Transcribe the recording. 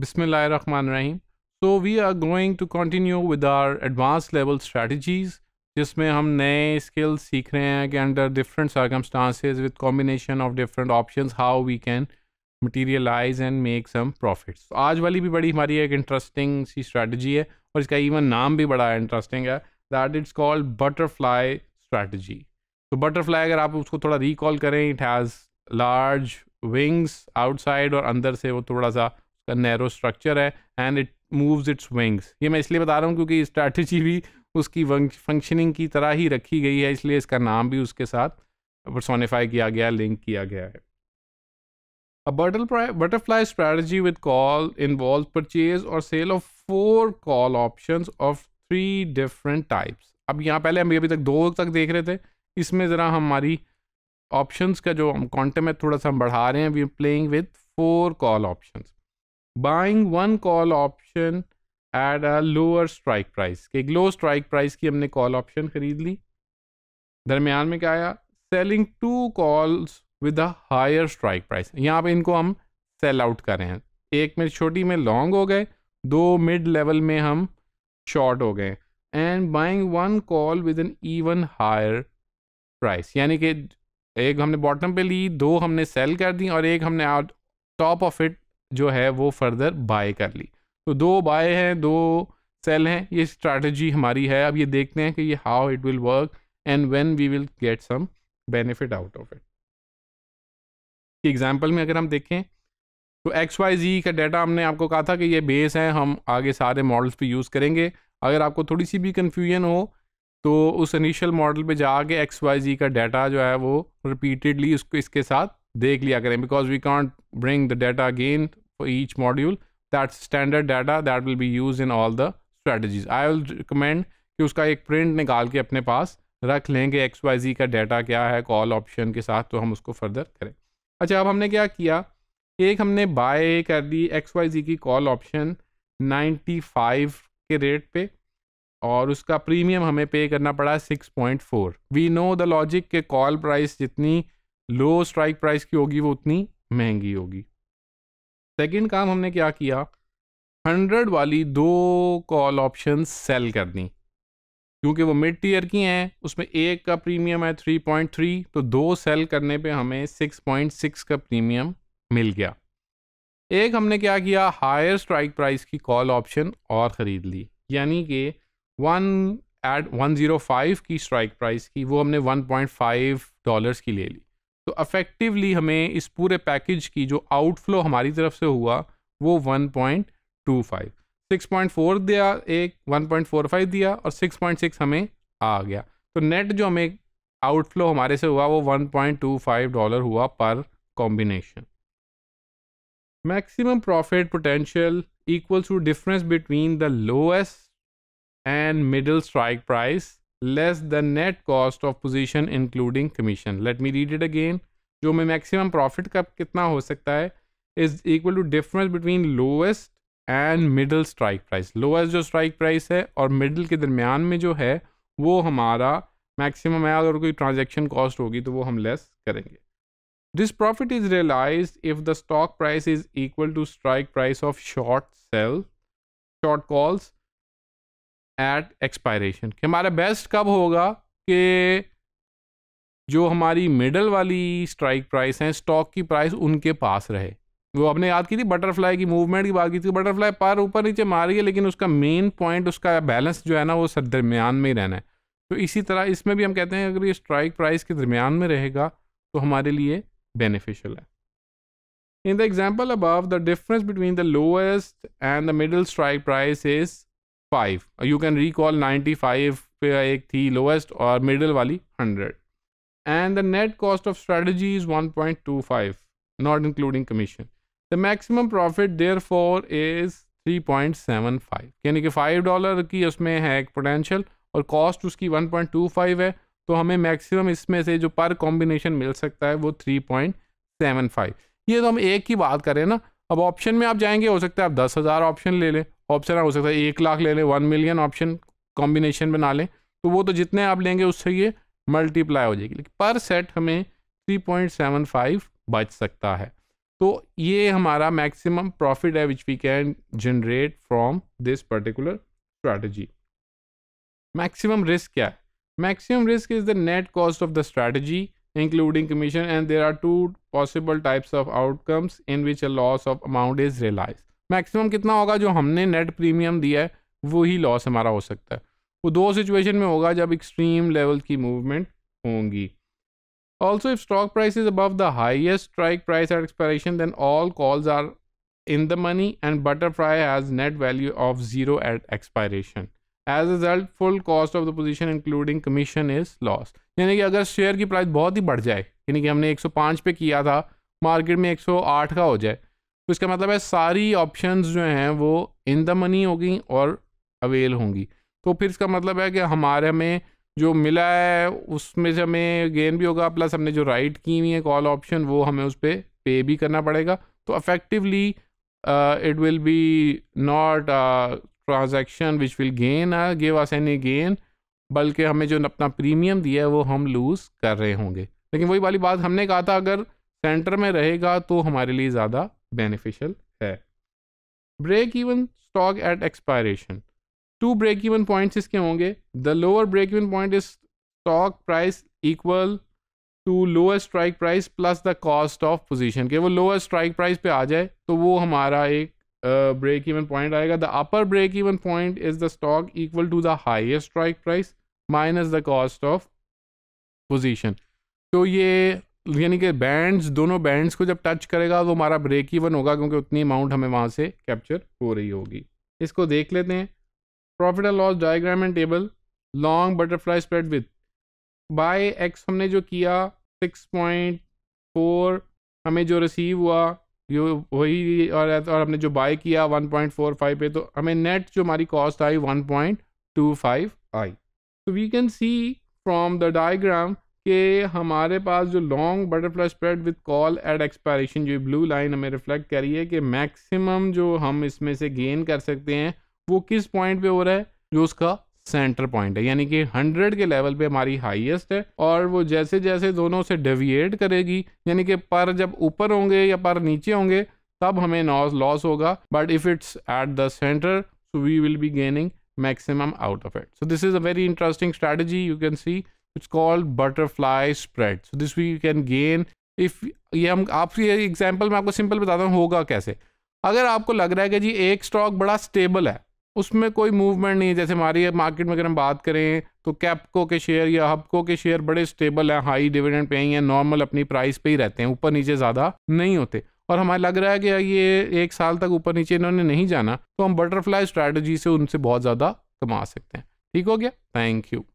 Bismillah Rahman Rahim. So we are going to continue with our advance level strategies जिसमें हम नए skills सीख रहे हैं कि under different circumstances with combination of different options how we can materialise and make some profits आज वाली भी बड़ी हमारी एक इंटरेस्टिंग सी स्ट्रेटजी है और इसका इवन नाम भी बड़ा इंटरेस्टिंग है that it's called butterfly strategy तो बटरफ्लाई अगर आप उसको थोड़ा रिकॉल करें it has large wings outside और अंदर से वो थोड़ा सा इसका नैरो स्ट्रक्चर है and it moves its wings ये मैं इसलिए बता रहा हूँ क्योंकि स्ट्रैटेजी भी उसकी फंक्शनिंग की तरह ही रखी गई है इसलिए इसका नाम भी उसके साथ सोनीफाई किया गया लिंक किया गया है बटल butterfly strategy with call involve purchase और sale of four call option of three different types अब यहाँ पहले हम अभी तक दो तक देख रहे थे इसमें ज़रा हमारी ऑप्शंस का जो हम कॉन्टेम है थोड़ा सा हम बढ़ा रहे हैं we playing with four call options buying one call option at a lower strike price एक लो स्ट्राइक प्राइस की हमने कॉल ऑप्शन खरीद ली दरमियान में क्या आया selling two calls with a higher strike price यहाँ पे इनको हम सेल आउट कर रहे हैं एक में छोटी में लॉन्ग हो गए दो मिड लेवल में हम शॉर्ट हो गए and buying one call with an even higher price यानी कि एक हमने बॉटम पे ली दो हमने सेल कर दी और एक हमने टॉप ऑफ इट जो है वो फर्दर बाय कर ली तो दो बाय हैं दो सेल हैं ये स्ट्रैटेजी हमारी है अब ये देखते हैं कि ये how it will work and when we will get some benefit out of it कि एग्जांपल में अगर हम देखें तो एक्स वाई जी का डाटा हमने आपको कहा था कि ये बेस है हम आगे सारे मॉडल्स पे यूज़ करेंगे अगर आपको थोड़ी सी भी कन्फ्यूजन हो तो उस इनिशियल मॉडल पर जाके एक्स वाई जी का डाटा जो है वो रिपीटेडली उसको इसके साथ देख लिया करें because we can't bring the data again for each module that standard data that will be used in all the strategies I will recommend ki uska ek print nikal ke apne paas rakh लेंगे X Y Z का data क्या है call option के साथ तो हम उसको further करें अच्छा अब हमने क्या किया एक हमने बाय कर दी X Y Z 95 ke rate pe और उसका प्रीमियम हमें पे करना पड़ा six point four we know the logic के कॉल प्राइस जितनी लो स्ट्राइक प्राइस की होगी वो उतनी महंगी होगी सेकंड काम हमने क्या किया हंड्रेड वाली दो कॉल ऑप्शन सेल कर दी क्योंकि वो मिड टीयर की हैं उसमें एक का प्रीमियम है थ्री पॉइंट थ्री तो दो सेल करने पे हमें सिक्स पॉइंट सिक्स का प्रीमियम मिल गया एक हमने क्या किया हायर स्ट्राइक प्राइस की कॉल ऑप्शन और ख़रीद ली यानी कि one eight one zero five की स्ट्राइक प्राइस की वो हमने वन पॉइंट फाइव डॉलर्स की ले ली तो अफेक्टिवली हमें इस पूरे पैकेज की जो आउटफ्लो हमारी तरफ से हुआ वो 1.25 6.4 दिया एक 1.45 दिया और 6.6 हमें आ गया तो नेट जो हमें आउटफ्लो हमारे से हुआ वो 1.25 डॉलर हुआ पर combination maximum profit potential equals to difference between the lowest and middle strike price less the net cost of position including commission let me read it again जो मैं मैक्सिमम प्रॉफिट का कितना हो सकता है is equal to difference between lowest and middle strike price lowest जो strike price है और मिडल के दरमियान में जो है वो हमारा मैक्सिमम है अगर कोई ट्रांजेक्शन कॉस्ट होगी तो वो हम लेस करेंगे this profit is realise if the stock price is equal to strike price of short sell short calls at expiration कि हमारा बेस्ट कब होगा कि जो हमारी मिडल वाली स्ट्राइक प्राइस है स्टॉक की प्राइस उनके पास रहे वो आपने याद की थी बटरफ्लाई की मूवमेंट की बात की थी बटरफ्लाई तो पर ऊपर नीचे मार रही है लेकिन उसका मेन पॉइंट उसका बैलेंस जो है ना वो सर दरमियान में ही रहना है तो इसी तरह इसमें भी हम कहते हैं अगर ये स्ट्राइक प्राइस के दरमियान में रहेगा तो हमारे लिए बेनिफिशियल है in the example above the difference between the lowest and the middle strike price is five you can recall ninety five एक थी लोएस्ट और मिडल वाली hundred and the net cost of strategy is one point two five not including commission the maximum profit therefore is three point seven five यानी कि five dollar की उसमें है एक पोटेंशियल और कॉस्ट उसकी वन पॉइंट टू फाइव है तो हमें मैक्सिमम इसमें से जो पर कॉम्बिनेशन मिल सकता है वो थ्री पॉइंट सेवन फाइव ये तो हम एक की बात करें ना अब ऑप्शन में आप जाएंगे हो सकता है आप दस हज़ार ऑप्शन ले लें ऑप्शन हो सकता है एक लाख ले लें वन मिलियन ऑप्शन कॉम्बिनेशन बना लें तो वो तो जितने आप लेंगे उससे ये मल्टीप्लाई हो जाएगी लेकिन पर सेट हमें 3.75 बच सकता है तो ये हमारा मैक्सिमम प्रॉफिट है which we can generate from this particular strategy maximum risk क्या है maximum risk is the net cost of the strategy including commission and there are two possible types of outcomes in which a loss of amount is realise maximum कितना होगा जो हमने net premium दिया है वही loss हमारा हो सकता है वो दो सिचुएशन में होगा जब एक्सट्रीम लेवल की मूवमेंट होंगी also if stock price is above the highest strike price at expiration then all calls are in the money and butterfly has net value of zero at expiration as a result full cost of the position including commission is यानी कि अगर share की price बहुत ही बढ़ जाए यानी कि हमने 105 पे किया था मार्केट में 108 का हो जाए तो इसका मतलब है सारी ऑप्शंस जो हैं वो इन द मनी होगी और अवेल होंगी तो फिर इसका मतलब है कि हमारे हमें जो मिला है उसमें से हमें गेन भी होगा प्लस हमने जो राइट की हुई है कॉल ऑप्शन वो हमें उस पर पे भी करना पड़ेगा तो effectively it will be not transaction which will gain give us any gain बल्कि हमें जो अपना प्रीमियम दिया है वो हम लूज़ कर रहे होंगे लेकिन वही वाली बात हमने कहा था अगर सेंटर में रहेगा तो हमारे लिए ज़्यादा बेनिफिशियल है break even stock at expiration two break even points इसके होंगे the lower break even point is stock price equal to lower strike price plus the cost of position के वो लोअर स्ट्राइक प्राइस पे आ जाए तो वो हमारा एक ब्रेक इवन पॉइंट आएगा the upper break even point is the stock equal to the highest strike price minus the cost of position तो ये यानी कि बैंड्स दोनों बैंड्स को जब टच करेगा तो हमारा ब्रेक इवन होगा क्योंकि उतनी अमाउंट हमें वहाँ से कैप्चर हो रही होगी इसको देख लेते हैं profit and loss diagram and table long butterfly spread with buy X हमने जो किया सिक्स पॉइंट फोर हमें जो रिसीव हुआ जो वही और और हमने जो बाय किया वन पॉइंट फोर फाइव पे तो हमें नेट जो हमारी कॉस्ट आई वन पॉइंट टू फाइव आई तो we can see from the diagram कि हमारे पास जो long butterfly spread with call at expiration जो ब्लू लाइन हमें रिफ्लेक्ट करी है कि मैक्सिमम जो हम इसमें से गेन कर सकते हैं वो किस पॉइंट पे हो रहा है जो उसका सेंटर पॉइंट है यानी कि 100 के लेवल पे हमारी हाईएस्ट है और वो जैसे जैसे दोनों से डेविएट करेगी यानी कि पर जब ऊपर होंगे या पर नीचे होंगे तब हमें नॉस लॉस होगा but if it's at the centre so we will be gaining maximum out of it so this is a very interesting strategy. You can see it's called butterfly spread this we we can gain if ये हम ये example मैं आपको simple बताता हूँ होगा कैसे अगर आपको लग रहा है कि जी एक स्टॉक बड़ा स्टेबल है उसमें कोई मूवमेंट नहीं है जैसे हमारी मार्केट में अगर हम बात करें तो कैपको के शेयर या हबको के शेयर बड़े स्टेबल हैं हाई डिविडेंड पे हैं नॉर्मल अपनी प्राइस पे ही रहते हैं ऊपर नीचे ज़्यादा नहीं होते और हमें लग रहा है कि ये एक साल तक ऊपर नीचे इन्होंने नहीं जाना तो हम बटरफ्लाई स्ट्रैटेजी से उनसे बहुत ज़्यादा कमा सकते हैं ठीक हो गया थैंक यू